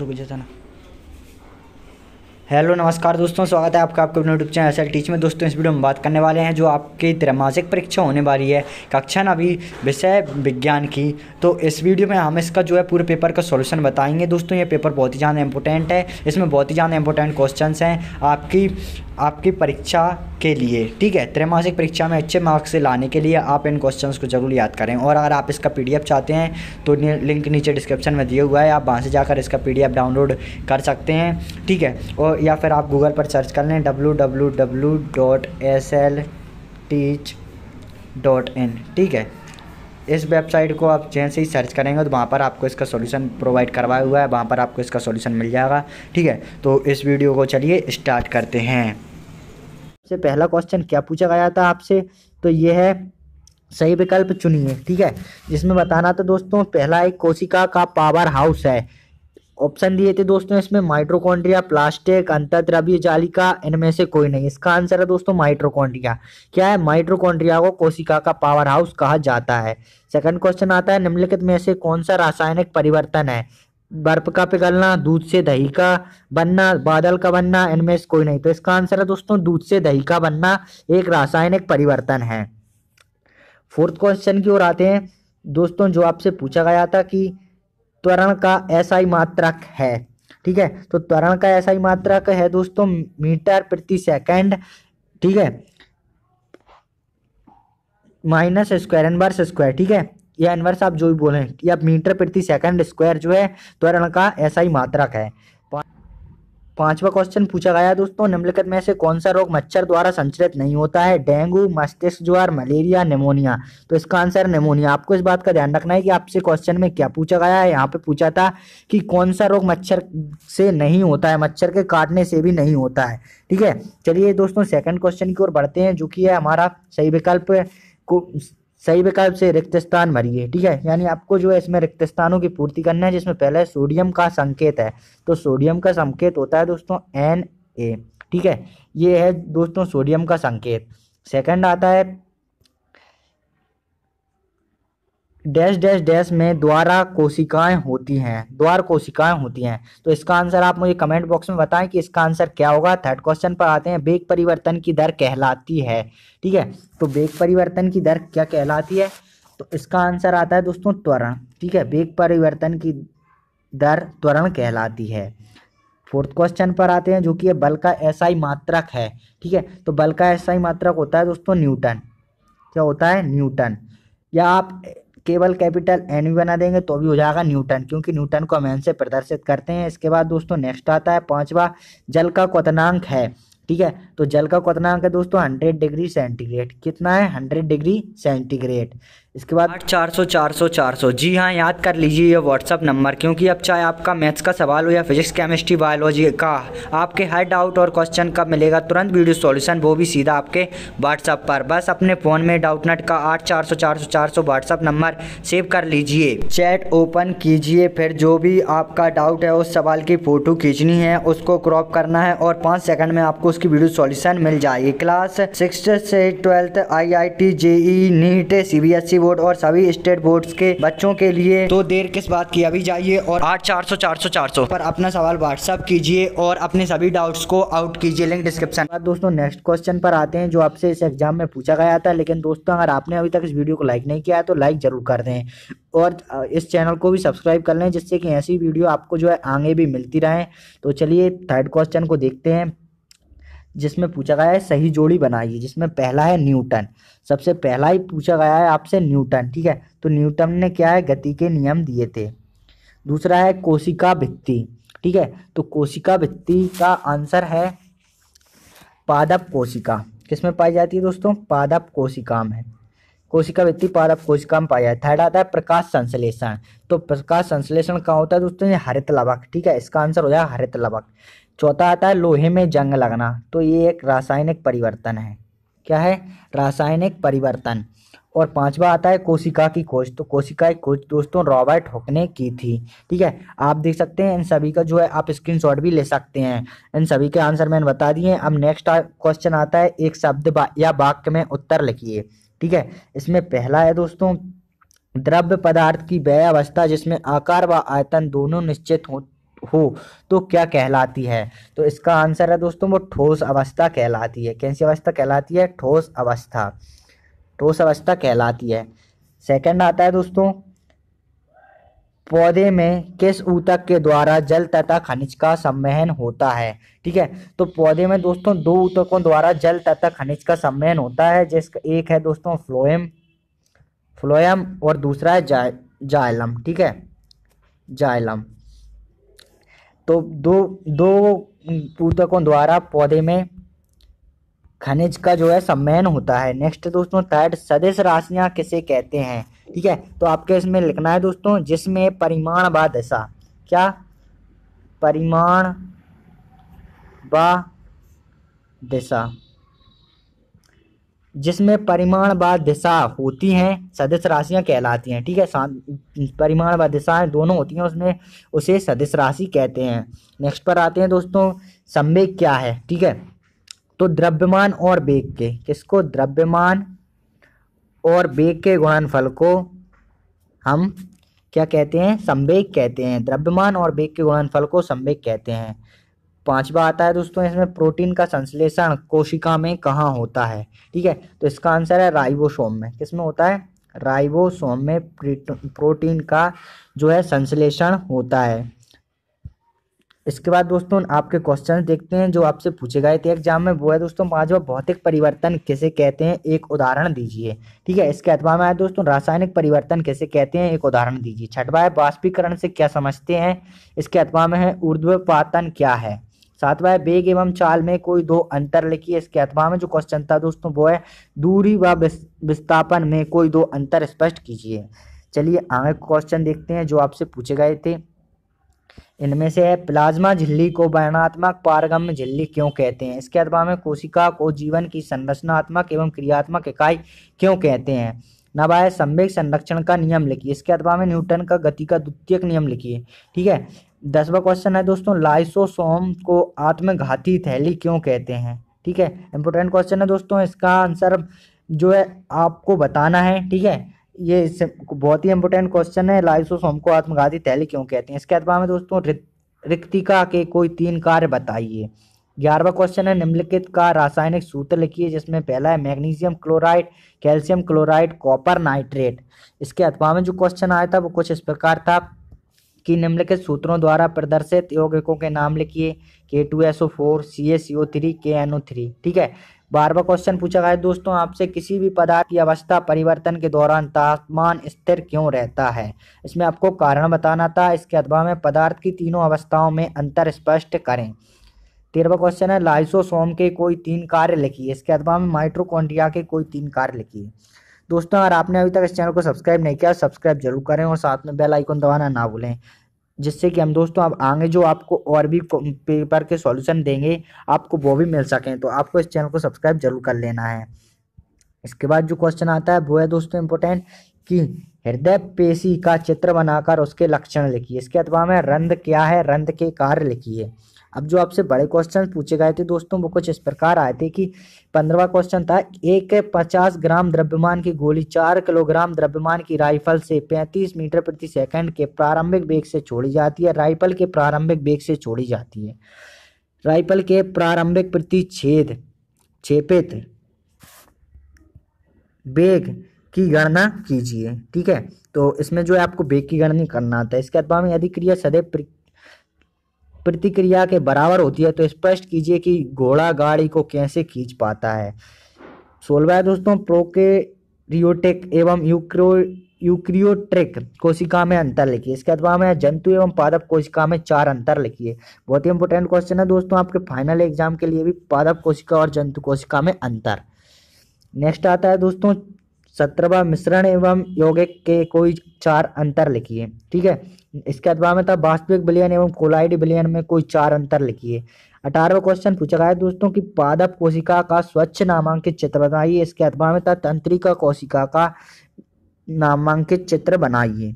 রবি যোজনা? Hello नमस्कार दोस्तों स्वागत है आपका आपके अपने यूट्यूब चैनल एस टीच में दोस्तों इस वीडियो में बात करने वाले हैं जो आपकी त्रैमासिक परीक्षा होने वाली है कक्षा नवी विषय विज्ञान की तो इस वीडियो में हम इसका जो है पूरे पेपर का सॉल्यूशन बताएंगे दोस्तों ये पेपर बहुत ही ज़्यादा इंपॉर्टेंट है इसमें बहुत ही ज़्यादा इंपॉर्टेंट क्वेश्चन हैं आपकी आपकी परीक्षा के लिए ठीक है त्रैमासिक परीक्षा में अच्छे मार्क्स लाने के लिए आप इन क्वेश्चंस को जरूर याद करें और अगर आप इसका पीडीएफ चाहते हैं तो लिंक नीचे डिस्क्रिप्शन में दिया हुआ है आप वहाँ से जाकर इसका पीडीएफ डाउनलोड कर सकते हैं ठीक है और या फिर आप गूगल पर सर्च कर लें W W W dot S L teach dot in ठीक है इस वेबसाइट को आप जैसे ही सर्च करेंगे तो वहाँ पर आपको इसका सॉल्यूशन प्रोवाइड करवाया हुआ है वहाँ पर आपको इसका सॉल्यूशन मिल जाएगा ठीक है तो इस वीडियो को चलिए स्टार्ट करते हैं सबसे पहला क्वेश्चन क्या पूछा गया था आपसे तो ये है सही विकल्प चुनिए ठीक है जिसमें बताना था दोस्तों पहला एक कोशिका का पावर हाउस है ऑप्शन दिए थे दोस्तों इसमें माइट्रोकॉन्ड्रिया प्लास्टिक अंतरद्रव्य जालिका इनमें से कोई नहीं इसका आंसर है दोस्तों माइट्रोकॉन्ड्रिया क्या है माइट्रोकॉन्ड्रिया को कोशिका का पावर हाउस कहा जाता है सेकंड क्वेश्चन आता है निम्नलिखित में से कौन सा रासायनिक परिवर्तन है बर्फ का पिघलना दूध से दही का बनना बादल का बनना इनमें से कोई नहीं तो इसका आंसर है दोस्तों दूध से दही का बनना एक रासायनिक परिवर्तन है फोर्थ क्वेश्चन की ओर आते हैं दोस्तों जो आपसे पूछा गया था कि त्वरण का एसआई मात्रक है ठीक है तो त्वरण का ऐसा ही मात्रक है दोस्तों मीटर प्रति सेकंड ठीक है माइनस स्क्वायर एनवर्स स्क्वायर ठीक है या एनवर्स आप जो भी बोले या मीटर प्रति सेकंड स्क्वायर जो है त्वरण का ऐसा ही मात्रक है पांचवा क्वेश्चन पूछा गया दोस्तों निम्नलिखित में से कौन सा रोग मच्छर द्वारा संचरित नहीं होता है डेंगू मस्तिष्क ज्वार मलेरिया निमोनिया तो इसका आंसर निमोनिया आपको इस बात का ध्यान रखना है कि आपसे क्वेश्चन में क्या पूछा गया है यहाँ पे पूछा था कि कौन सा रोग मच्छर से नहीं होता है मच्छर के काटने से भी नहीं होता है ठीक है चलिए दोस्तों सेकेंड क्वेश्चन की ओर बढ़ते हैं जो कि है हमारा सही विकल्प सही विकल्प से रिक्त स्थान भरिए ठीक है यानी आपको जो है इसमें रिक्त स्थानों की पूर्ति करना है जिसमें पहले सोडियम का संकेत है तो सोडियम का संकेत होता है दोस्तों एन ए ठीक है ये है दोस्तों सोडियम का संकेत सेकंड आता है डैश डैश डैश में द्वारा कोशिकाएं होती हैं द्वार कोशिकाएं होती हैं तो इसका आंसर आप मुझे कमेंट बॉक्स में बताएं कि इसका आंसर क्या होगा थर्ड क्वेश्चन पर आते हैं वेग परिवर्तन की दर कहलाती है ठीक है तो वेग परिवर्तन की दर क्या कहलाती है तो इसका आंसर आता है दोस्तों त्वरण ठीक है वेग परिवर्तन की दर त्वरण कहलाती है फोर्थ क्वेश्चन पर आते हैं जो कि बल का ऐसा मात्रक है ठीक है तो बल का ऐसा मात्रक होता है दोस्तों न्यूटन क्या होता है न्यूटन या आप केवल कैपिटल एन भी बना देंगे तो भी हो जाएगा न्यूटन क्योंकि न्यूटन को हम एन से प्रदर्शित करते हैं इसके बाद दोस्तों नेक्स्ट आता है पांचवा जल का क्वनांक है ठीक है तो जल का क्वनांक है दोस्तों हंड्रेड डिग्री सेंटीग्रेड कितना है हंड्रेड डिग्री सेंटीग्रेड इसके बाद आठ चार सौ चार सौ चार सौ जी हाँ याद कर लीजिए ये व्हाट्सअप नंबर क्योंकि अब चाहे आपका मैथ्स का सवाल हो या फिजिक्स केमिस्ट्री बायोलॉजी का आपके हर डाउट और क्वेश्चन का मिलेगा तुरंत वीडियो सॉल्यूशन वो भी सीधा आपके व्हाट्सअप पर बस अपने फ़ोन में डाउटनेट का आठ चार सौ चार सौ चार सौ व्हाट्सअप नंबर सेव कर लीजिए चैट ओपन कीजिए फिर जो भी आपका डाउट है उस सवाल की फ़ोटो खींचनी है उसको क्रॉप करना है और पाँच सेकंड में आपको उसकी वीडियो सॉल्यूशन मिल जाएगी क्लास सिक्स से twelfth I I T J E NEET C B S E board और सभी स्टेट बोर्ड के बच्चों के लिए तो देर किस बात की अभी जाइए और आठ चार सौ चार सौ चार सौ पर अपना सवाल व्हाट्सअप कीजिए और अपने सभी डाउट्स को आउट कीजिए लिंक डिस्क्रिप्शन बाद दोस्तों नेक्स्ट क्वेश्चन पर आते हैं जो आपसे इस एग्जाम में पूछा गया था लेकिन दोस्तों अगर आपने अभी तक इस वीडियो को लाइक नहीं किया है तो लाइक जरूर कर दें और इस चैनल को भी सब्सक्राइब कर लें जिससे कि ऐसी वीडियो आपको जो है आगे भी मिलती रहे तो चलिए थर्ड क्वेश्चन को देखते हैं जिसमें पूछा गया है सही जोड़ी बनाइए जिसमें पहला है न्यूटन सबसे पहला ही पूछा गया है आपसे न्यूटन ठीक है तो न्यूटन ने क्या है गति के नियम दिए थे दूसरा है कोशिका भित्ति ठीक है तो कोशिका भित्ति का आंसर है पादप कोशिका किसमें पाई जाती है दोस्तों पादप कोशिका में कोशिका व्यक्ति पार कोशिका में पाया थर्ड आता है प्रकाश संश्लेषण तो प्रकाश संश्लेषण कहाँ होता है दोस्तों हरित लवक ठीक है इसका आंसर हो जाएगा हरित लवक चौथा आता है लोहे में जंग लगना तो ये एक रासायनिक परिवर्तन है क्या है रासायनिक परिवर्तन और पांचवा आता है कोशिका की खोज तो कोशिका की खोज दोस्तों रॉबर्ट हुक ने की थी ठीक है आप देख सकते हैं इन सभी का जो है आप स्क्रीनशॉट भी ले सकते हैं इन सभी के आंसर मैंने बता दिए अब नेक्स्ट क्वेश्चन आता है एक शब्द या वाक्य में उत्तर लिखिए ठीक है इसमें पहला है दोस्तों द्रव्य पदार्थ की व्यय अवस्था जिसमें आकार व आयतन दोनों निश्चित हो हो तो क्या कहलाती है तो इसका आंसर है दोस्तों वो ठोस अवस्था कहलाती है कैसी अवस्था कहलाती है ठोस अवस्था ठोस अवस्था कहलाती है सेकंड आता है दोस्तों पौधे में किस ऊतक के द्वारा जल तथा खनिज का सम्मोहन होता है ठीक है तो पौधे में दोस्तों दो ऊतकों द्वारा जल तथा खनिज का सम्मोहन होता है जिसका एक है दोस्तों फ्लोएम फ्लोएम और दूसरा है जा, जाइलम ठीक है जाइलम तो दो दो ऊतकों द्वारा पौधे में खनिज का जो है सम्मेलन होता है नेक्स्ट दोस्तों थर्ड सदस्य राशियां किसे कहते हैं ठीक है तो आपके इसमें लिखना है दोस्तों जिसमें परिमाण व दशा क्या परिमाण व दिशा जिसमें परिमाण व दिशा होती हैं सदस्य राशियां कहलाती हैं ठीक है परिमाण व दिशाएं दोनों होती हैं उसमें उसे सदस्य राशि कहते हैं नेक्स्ट पर आते हैं दोस्तों संवेग क्या है ठीक है तो द्रव्यमान और बेग के किसको द्रव्यमान और बेग के गुणनफल को हम क्या कहते हैं संवेग कहते हैं द्रव्यमान और बेग के गुणनफल को संवेग कहते हैं पांचवा आता है दोस्तों इसमें प्रोटीन का संश्लेषण कोशिका में कहाँ होता है ठीक है तो इसका आंसर है राइबोसोम में किसमें होता है राइबोसोम में प्रोटीन का जो है संश्लेषण होता है इसके बाद दोस्तों आपके क्वेश्चन देखते हैं जो आपसे पूछे गए थे एग्जाम में वो है दोस्तों पांचवा भौतिक परिवर्तन कैसे कहते हैं एक उदाहरण दीजिए ठीक है इसके अथवा में आया दोस्तों रासायनिक परिवर्तन कैसे कहते हैं एक उदाहरण दीजिए छठवा है बाष्पीकरण से क्या समझते हैं इसके अथवा में है ऊर्ध्वपातन क्या है सातवा है वेग एवं चाल में कोई दो अंतर लिखिए इसके अथवा में जो क्वेश्चन था दोस्तों वो है दूरी व विस्थापन में कोई दो अंतर स्पष्ट कीजिए चलिए आगे क्वेश्चन देखते हैं जो आपसे पूछे गए थे इनमें से है प्लाज्मा झिल्ली को वर्णात्मक पारगम्य झिल्ली क्यों कहते हैं इसके अलावा में कोशिका को जीवन की संरचनात्मक एवं क्रियात्मक इकाई क्यों कहते हैं नवा है संवेग संरक्षण का नियम लिखिए इसके अलावा में न्यूटन का गति का द्वितीय नियम लिखिए ठीक है दसवा क्वेश्चन है दोस्तों लाइसोसोम को आत्मघाती थैली क्यों कहते हैं ठीक है इंपॉर्टेंट क्वेश्चन है दोस्तों इसका आंसर जो है आपको बताना है ठीक है ये बहुत ही इंपॉर्टेंट क्वेश्चन है लाइसोसोम को आत्मघाती थैली क्यों कहते हैं इसके अतवा में दोस्तों रिक्तिका के कोई तीन कार्य बताइए ग्यारहवा क्वेश्चन है निम्नलिखित का रासायनिक सूत्र लिखिए जिसमें पहला है magnesium chloride calcium chloride copper nitrate इसके अथवा में जो क्वेश्चन आया था वो कुछ इस प्रकार था कि निम्नलिखित सूत्रों द्वारा प्रदर्शित यौगिकों के नाम लिखिए K two S O four C S O three K N O three ठीक है बारहवा क्वेश्चन पूछा गया है दोस्तों आपसे किसी भी पदार्थ की अवस्था परिवर्तन के दौरान तापमान स्थिर क्यों रहता है इसमें आपको कारण बताना था इसके अथवा में पदार्थ की तीनों अवस्थाओं में अंतर स्पष्ट करें तेरहवा क्वेश्चन है लाइसोसोम के कोई तीन कार्य लिखिए इसके अथवा में माइट्रोकोन्डिया के कोई तीन कार्य लिखिए दोस्तों अगर आपने अभी तक इस चैनल को सब्सक्राइब नहीं किया सब्सक्राइब जरूर करें और साथ में बेल आइकन दबाना ना भूलें जिससे कि हम दोस्तों आप आगे जो आपको और भी पेपर के सॉल्यूशन देंगे आपको वो भी मिल सकें तो आपको इस चैनल को सब्सक्राइब जरूर कर लेना है इसके बाद जो क्वेश्चन आता है वो है दोस्तों इम्पोर्टेंट कि हृदय पेशी का चित्र बनाकर उसके लक्षण लिखिए इसके अथवा में रंध क्या है रंध के कार्य लिखिए अब जो आपसे बड़े क्वेश्चन पूछे गए थे दोस्तों वो कुछ इस प्रकार आए थे कि पंद्रवा क्वेश्चन था एक पचास ग्राम द्रव्यमान की गोली चार किलोग्राम द्रव्यमान की राइफल से पैंतीस मीटर प्रति सेकंड के प्रारंभिक बेग से छोड़ी जाती है राइफल के प्रारंभिक बेग से छोड़ी जाती है राइफल के प्रारंभिक छेद छेपित बेग की गणना कीजिए ठीक है तो इसमें जो है आपको बेग की गणना करना आता है इसके अलावा यदि क्रिया सदैव प्रतिक्रिया के बराबर होती है तो स्पष्ट कीजिए कि घोड़ा गाड़ी को कैसे खींच पाता है सोलवा है दोस्तों प्रोकेरियोटिक एवं यूक्रो यूक्रियोट्रिक कोशिका में अंतर लिखिए इसके अथवा में जंतु एवं पादप कोशिका में चार अंतर लिखिए बहुत ही इंपॉर्टेंट क्वेश्चन है दोस्तों आपके फाइनल एग्जाम के लिए भी पादप कोशिका और जंतु कोशिका में अंतर नेक्स्ट आता है दोस्तों सत्रवा मिश्रण एवं यौगिक के कोई चार अंतर लिखिए ठीक है इसके अथवा था वास्तविक विलयन एवं कोलाइड विलयन में कोई चार अंतर लिखिए अठारहवा क्वेश्चन पूछा गया है दोस्तों कि पादप कोशिका का स्वच्छ नामांकित चित्र बनाइए इसके अथवा में था तंत्रिका कोशिका का नामांकित चित्र बनाइए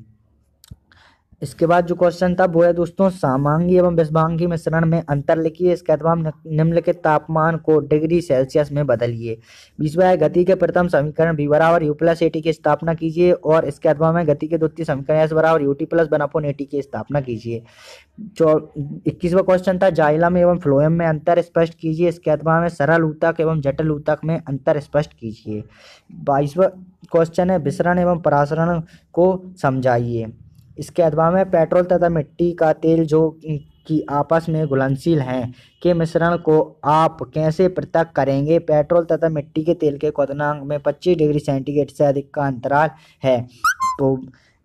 इसके बाद जो क्वेश्चन था वो है दोस्तों सामांगी एवं विषभांगी मिश्रण में अंतर लिखिए इसके अथवा निम्नलिखित तापमान को डिग्री सेल्सियस में बदलिए बीसवा है गति के प्रथम समीकरण बी बराबर यू प्लस ए की स्थापना कीजिए और इसके अथवा में गति के द्वितीय समीकरण एस बराबर यू टी प्लस बनापोन एटी की स्थापना कीजिए चौ इक्कीसवा क्वेश्चन था जाइलम एवं फ्लोएम में अंतर स्पष्ट कीजिए इसके अथवा में सरल ऊतक एवं जटिल ऊतक में अंतर स्पष्ट कीजिए बाईसवा क्वेश्चन है विसरण एवं परासरण को समझाइए इसके अदवा में पेट्रोल तथा मिट्टी का तेल जो कि आपस में घुलनशील हैं के मिश्रण को आप कैसे पृथक करेंगे पेट्रोल तथा मिट्टी के तेल के क्वथनांक में 25 डिग्री सेंटीग्रेड से अधिक का अंतराल है तो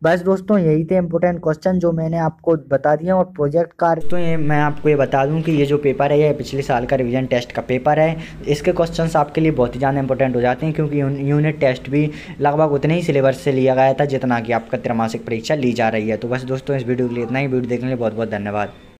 बस दोस्तों यही थे इंपॉर्टेंट क्वेश्चन जो मैंने आपको बता दिया और प्रोजेक्ट का तो ये मैं आपको ये बता दूं कि ये जो पेपर है ये पिछले साल का रिवीजन टेस्ट का पेपर है इसके क्वेश्चंस आपके लिए बहुत ही ज़्यादा इंपॉर्टेंट हो जाते हैं क्योंकि यूनिट टेस्ट भी लगभग उतने ही सिलेबस से लिया गया था जितना कि आपका त्रैमासिक परीक्षा ली जा रही है तो बस दोस्तों इस वीडियो के लिए इतना ही वीडियो देखने के लिए बहुत बहुत धन्यवाद